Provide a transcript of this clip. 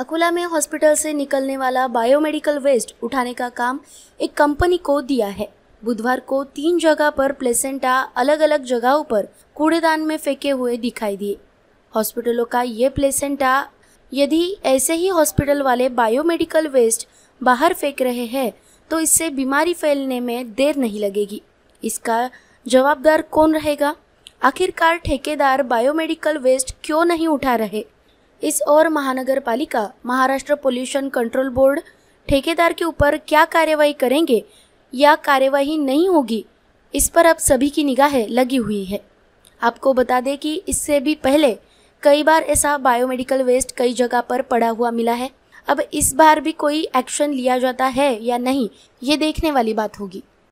अकोला में हॉस्पिटल से निकलने वाला बायोमेडिकल वेस्ट उठाने का काम एक कंपनी को दिया है बुधवार को तीन जगह पर प्लेसेंटा अलग अलग जगहों पर कूड़ेदान में फेंके हुए दिखाई दिए हॉस्पिटलों का ये प्लेसेंटा यदि ऐसे ही हॉस्पिटल वाले बायोमेडिकल वेस्ट बाहर फेंक रहे हैं तो इससे बीमारी फैलने में देर नहीं लगेगी इसका जवाबदार कौन रहेगा आखिरकार ठेकेदार बायोमेडिकल वेस्ट क्यों नहीं उठा रहे इस और महानगर पालिका महाराष्ट्र पोल्यूशन कंट्रोल बोर्ड ठेकेदार के ऊपर क्या कार्यवाही करेंगे या कार्यवाही नहीं होगी इस पर अब सभी की निगाहें लगी हुई है आपको बता दें कि इससे भी पहले कई बार ऐसा बायोमेडिकल वेस्ट कई जगह पर पड़ा हुआ मिला है अब इस बार भी कोई एक्शन लिया जाता है या नहीं ये देखने वाली बात होगी